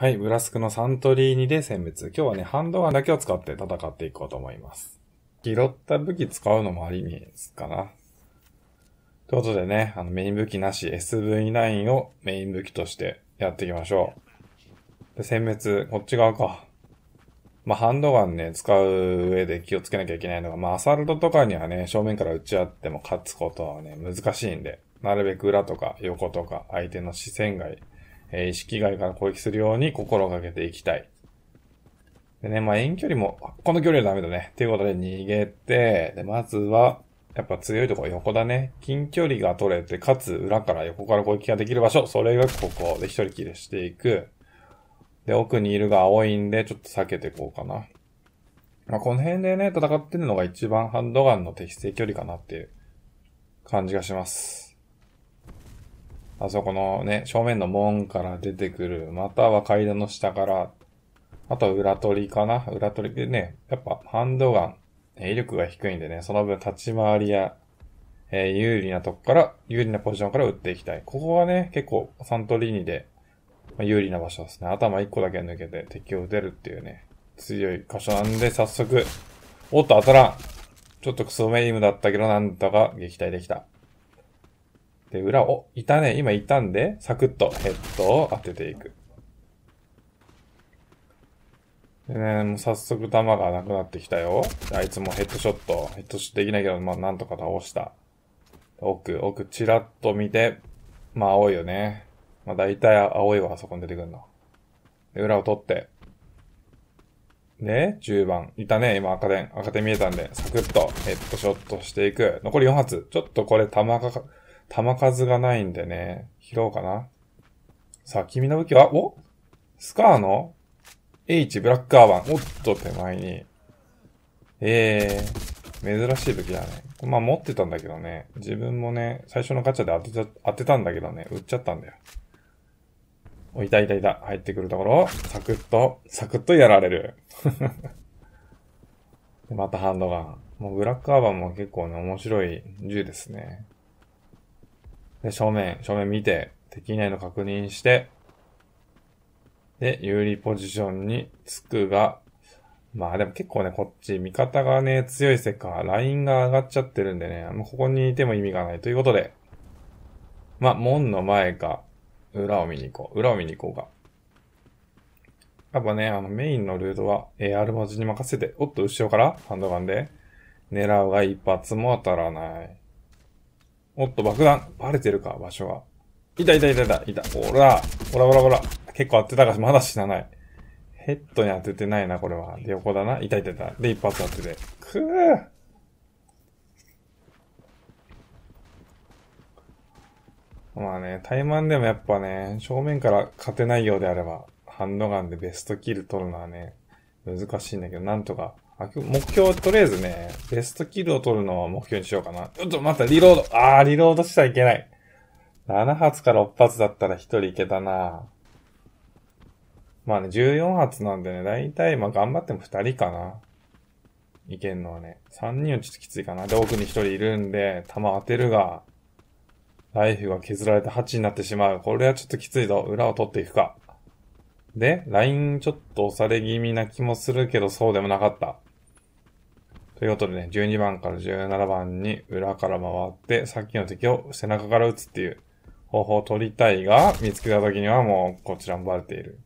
はい、ブラスクのサントリーニで選別。今日はね、ハンドガンだけを使って戦っていこうと思います。拾った武器使うのもありにすかな。ということでね、あのメイン武器なし SV9 をメイン武器としてやっていきましょう。で、選別、こっち側か。まあ、ハンドガンね、使う上で気をつけなきゃいけないのが、まあ、アサルトとかにはね、正面から撃ち合っても勝つことはね、難しいんで、なるべく裏とか横とか相手の視線外えー、意識外から攻撃するように心がけていきたい。でね、まあ遠距離も、この距離はダメだね。ということで逃げて、で、まずは、やっぱ強いとこ横だね。近距離が取れて、かつ裏から横から攻撃ができる場所。それがここで一人切りしていく。で、奥にいるが青いんで、ちょっと避けていこうかな。まあ、この辺でね、戦ってるのが一番ハンドガンの適正距離かなっていう感じがします。あそこのね、正面の門から出てくる、または階段の下から、あとは裏取りかな裏取りでね、やっぱハンドガン、威力が低いんでね、その分立ち回りや、えー、有利なとこから、有利なポジションから打っていきたい。ここはね、結構サントリーニで、まあ、有利な場所ですね。頭1個だけ抜けて敵を撃てるっていうね、強い箇所なんで、早速、おっと当たらんちょっとクソメイムだったけど、なんとか撃退できた。で、裏を、いたね。今いたんで、サクッとヘッドを当てていく。でね、もう早速弾がなくなってきたよ。あいつもヘッドショット。ヘッドショットできないけど、まあなんとか倒した。奥、奥、チラッと見て、まあ青いよね。まあ大体青いはあそこに出てくるの。で、裏を取って。で、10番。いたね、今赤点。赤点見えたんで、サクッとヘッドショットしていく。残り4発。ちょっとこれ弾がか、弾数がないんでね、拾おうかな。さあ、君の武器は、おスカーの H ブラックアーバン。おっと、手前に。えー、珍しい武器だね。まあ持ってたんだけどね。自分もね、最初のガチャで当てた、当てたんだけどね、売っちゃったんだよ。お、いたいたいた。入ってくるところ、サクッと、サクッとやられる。でまたハンドガン。もうブラックアーバンも結構ね、面白い銃ですね。で、正面、正面見て、敵きないの確認して、で、有利ポジションにつくが、まあでも結構ね、こっち、味方がね、強いせいか、ラインが上がっちゃってるんでね、もうここにいても意味がないということで、まあ、門の前か、裏を見に行こう。裏を見に行こうか。やっぱね、あの、メインのルートは AR 文字に任せて、おっと、後ろからハンドガンで、狙うが一発も当たらない。おっと、爆弾。バレてるか、場所は。いたいたいたいた、いた。ほら、ほらほらほら。結構当てたがまだ死なない。ヘッドに当ててないな、これは。で、横だな。いたいたいた。で、一発当てて。くぅまあね、対マンでもやっぱね、正面から勝てないようであれば、ハンドガンでベストキル取るのはね、難しいんだけど、なんとか目標、とりあえずね、ベストキルを取るのは目標にしようかな。ちょっと待った、リロード。あー、リロードしちゃいけない。7発から6発だったら1人いけたなまあね、14発なんでね、だいたい、まあ頑張っても2人かな。いけんのはね。3人はちょっときついかな。で、奥に1人いるんで、弾当てるが、ライフが削られて8になってしまう。これはちょっときついぞ。裏を取っていくか。で、ラインちょっと押され気味な気もするけど、そうでもなかった。ということでね、12番から17番に裏から回って、さっきの敵を背中から撃つっていう方法を取りたいが、見つけた時にはもうこちらもバレている。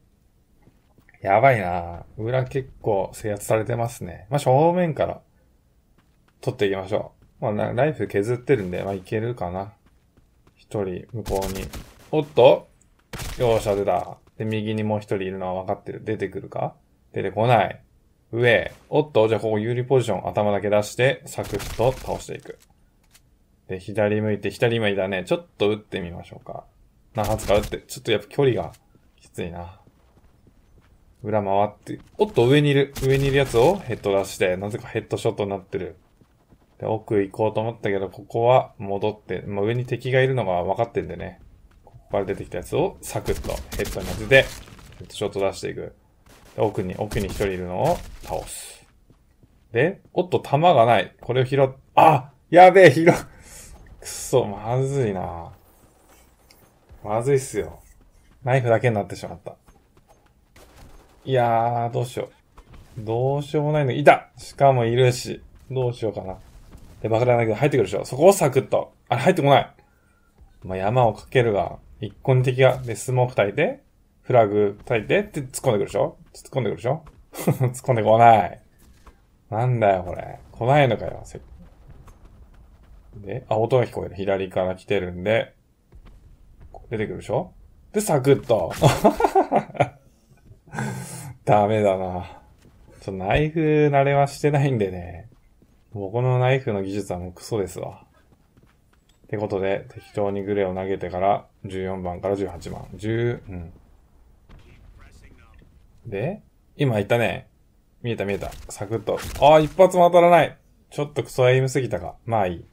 やばいな裏結構制圧されてますね。まあ、正面から取っていきましょう。まあ、ライフ削ってるんで、まあ、いけるかな。一人向こうに。おっとよーし出た。で、右にもう一人いるのは分かってる。出てくるか出てこない。上。おっと、じゃあここ有利ポジション。頭だけ出して、サクッと倒していく。で、左向いて、左向いたね。ちょっと打ってみましょうか。何発か打って、ちょっとやっぱ距離がきついな。裏回って、おっと、上にいる、上にいるやつをヘッド出して、なぜかヘッドショットになってる。で、奥行こうと思ったけど、ここは戻って、まあ、上に敵がいるのが分かってんでね。ここから出てきたやつをサクッとヘッドに当てて、ヘッドショット出していく。奥に、奥に一人いるのを倒す。で、おっと、弾がない。これを拾っ、あやべえ、拾っ、くそ、まずいなまずいっすよ。ナイフだけになってしまった。いやー、どうしよう。どうしようもないの。いたしかもいるし。どうしようかな。で、爆弾だけど入ってくるでしょ。そこをサクッと。あれ、入ってこない。まあ、山をかけるが、一個に敵が、で、スモーク焚いて、フラグ叩いてって突っ込んでくるでしょ突っ込んでくるでしょ 突っ込んでこない。なんだよ、これ。来ないのかよ、せで、あ、音が聞こえる。左から来てるんで、出てくるでしょで、サクッと。ダメだな。ちょ、ナイフ慣れはしてないんでね。僕のナイフの技術はもうクソですわ。ってことで、適当にグレーを投げてから、14番から18番。10、うん。で、今いったね。見えた見えた。サクッと。ああ、一発も当たらない。ちょっとクソエイムすぎたか。まあいい。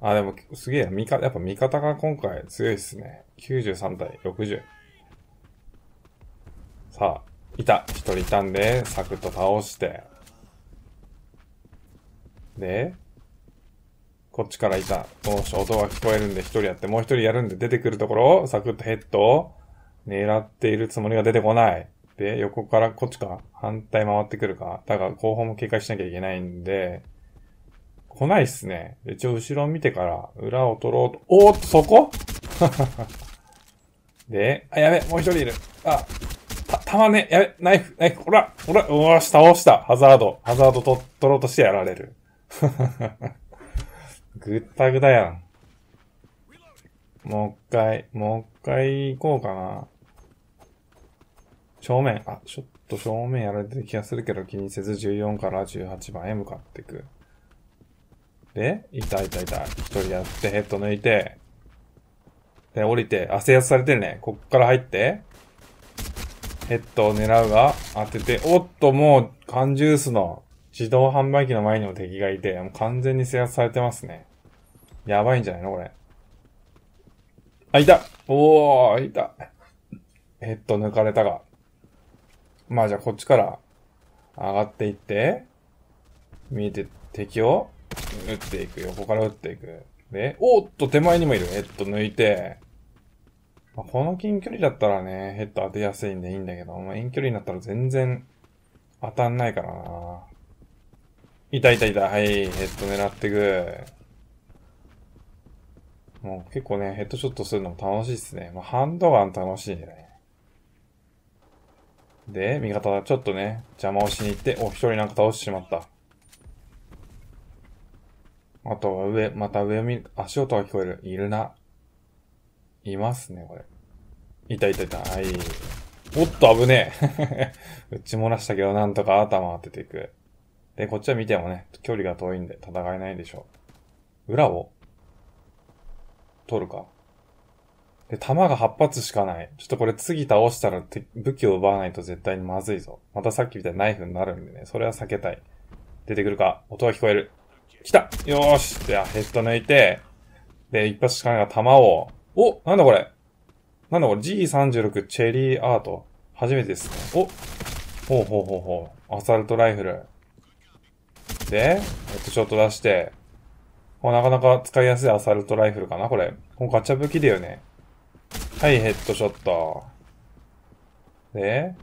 あ、でも、すげえ、味方、やっぱ味方が今回強いっすね。93対60。さあ、いた。一人いたんで、サクッと倒して。で、こっちからいた。もうし、音が聞こえるんで一人やって、もう一人やるんで出てくるところを、サクッとヘッドを、狙っているつもりが出てこない。で、横からこっちか、反対回ってくるか。だから後方も警戒しなきゃいけないんで、来ないっすね。一応後ろを見てから、裏を取ろうと。おーっと、そこ で、あ、やべ、もう一人いる。あ、た、たまね、やべ、ナイフ、ナイフ、ほら、ほら、うわ、倒した。ハザード、ハザードと、取ろうとしてやられる。ぐったぐだやん。もう一回、もう一回行こうかな。正面、あ、ちょっと正面やられてる気がするけど気にせず14から18番へ向かっていく。で、いたいたいた。一人やってヘッド抜いて、で、降りて、あ、制圧されてるね。こっから入って、ヘッドを狙うが、当てて、おっと、もう、缶ジュースの自動販売機の前にも敵がいて、もう完全に制圧されてますね。やばいんじゃないのこれ。あ、いたおー、いた。ヘッド抜かれたが。まあじゃあこっちから上がっていって、見えて敵を撃っていく。横から撃っていく。で、おっと手前にもいる。ヘッド抜いて。まあ、この近距離だったらね、ヘッド当てやすいんでいいんだけど、まあ、遠距離になったら全然当たんないからな。いたいたいた。はい。ヘッド狙ってく。もう結構ね、ヘッドショットするのも楽しいっすね。まあ、ハンドガン楽しいね。で、味方、はちょっとね、邪魔をしに行って、お、一人なんか倒してしまった。あとは上、また上見、足音が聞こえる。いるな。いますね、これ。いたいたいた。はい。おっと、危ねえ。打 ち漏らしたけど、なんとか頭当てていく。で、こっちは見てもね、距離が遠いんで戦えないでしょう。裏を、取るか。で、弾が8発しかない。ちょっとこれ次倒したら武器を奪わないと絶対にまずいぞ。またさっきみたいにナイフになるんでね、それは避けたい。出てくるか音が聞こえる。来たよーしじゃあヘッド抜いて、で、一発しかないが弾を、おなんだこれなんだこれ ?G36 チェリーアート。初めてですね。おほうほうほうほう。アサルトライフル。で、ヘッドショット出して。なかなか使いやすいアサルトライフルかなこれ。このガチャ武器だよね。はい、ヘッドショット。で、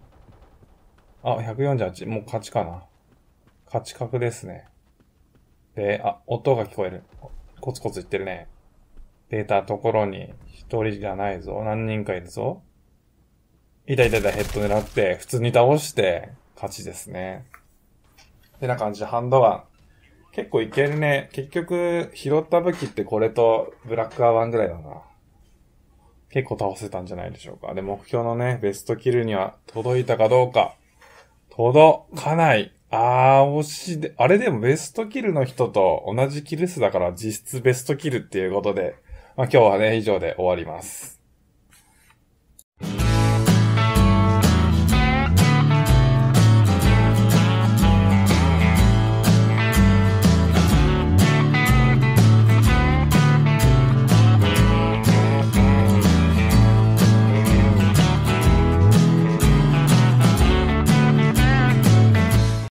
あ、148。もう勝ちかな。勝ち確ですね。で、あ、音が聞こえる。コツコツいってるね。出たところに、一人じゃないぞ。何人かいるぞ。いたいたいた、ヘッド狙って、普通に倒して、勝ちですね。てな感じで、ハンドガン。結構いけるね。結局、拾った武器ってこれと、ブラックアワンぐらいだな。結構倒せたんじゃないでしょうか。で、目標のね、ベストキルには届いたかどうか。届かない。あー、惜しいで、あれでもベストキルの人と同じキル数だから実質ベストキルっていうことで、まあ今日はね、以上で終わります。